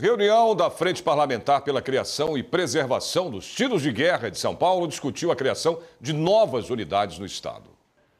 Reunião da Frente Parlamentar pela Criação e Preservação dos Tiros de Guerra de São Paulo discutiu a criação de novas unidades no Estado.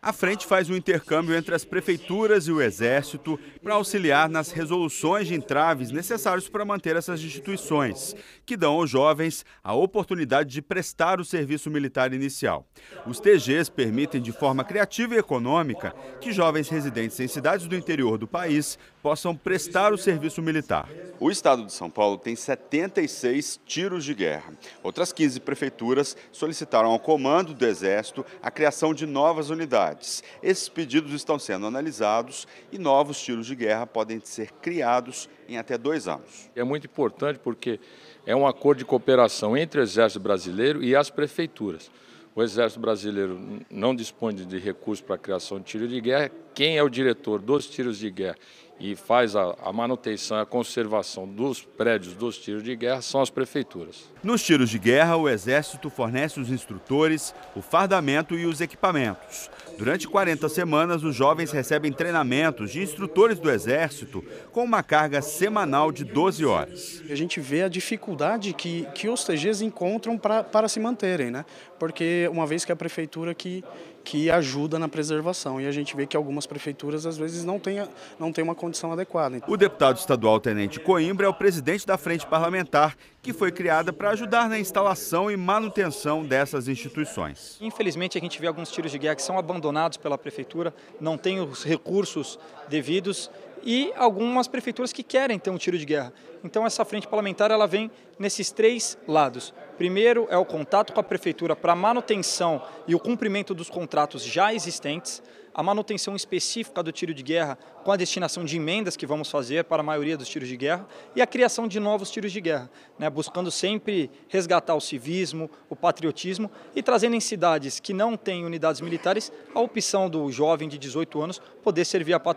A frente faz um intercâmbio entre as prefeituras e o Exército para auxiliar nas resoluções de entraves necessários para manter essas instituições, que dão aos jovens a oportunidade de prestar o serviço militar inicial. Os TGs permitem, de forma criativa e econômica, que jovens residentes em cidades do interior do país possam prestar o serviço militar. O estado de São Paulo tem 76 tiros de guerra. Outras 15 prefeituras solicitaram ao comando do Exército a criação de novas unidades cidades. Esses pedidos estão sendo analisados e novos tiros de guerra podem ser criados em até dois anos. É muito importante porque é um acordo de cooperação entre o Exército Brasileiro e as prefeituras. O Exército Brasileiro não dispõe de recursos para a criação de tiro de guerra. Quem é o diretor dos tiros de guerra e faz a, a manutenção e a conservação dos prédios dos tiros de guerra são as prefeituras. Nos tiros de guerra, o Exército fornece os instrutores, o fardamento e os equipamentos. Durante 40 semanas, os jovens recebem treinamentos de instrutores do Exército com uma carga semanal de 12 horas. A gente vê a dificuldade que, que os TGs encontram pra, para se manterem, né? porque uma vez que é a prefeitura que, que ajuda na preservação, e a gente vê que algumas prefeituras às vezes não têm não tem uma condição condição adequada. Então. O deputado estadual Tenente Coimbra é o presidente da frente parlamentar, que foi criada para ajudar na instalação e manutenção dessas instituições. Infelizmente, a gente vê alguns tiros de guerra que são abandonados pela prefeitura, não têm os recursos devidos e algumas prefeituras que querem ter um tiro de guerra. Então essa frente parlamentar ela vem nesses três lados. Primeiro é o contato com a prefeitura para manutenção e o cumprimento dos contratos já existentes a manutenção específica do tiro de guerra com a destinação de emendas que vamos fazer para a maioria dos tiros de guerra e a criação de novos tiros de guerra, né, buscando sempre resgatar o civismo, o patriotismo e trazendo em cidades que não têm unidades militares a opção do jovem de 18 anos poder servir a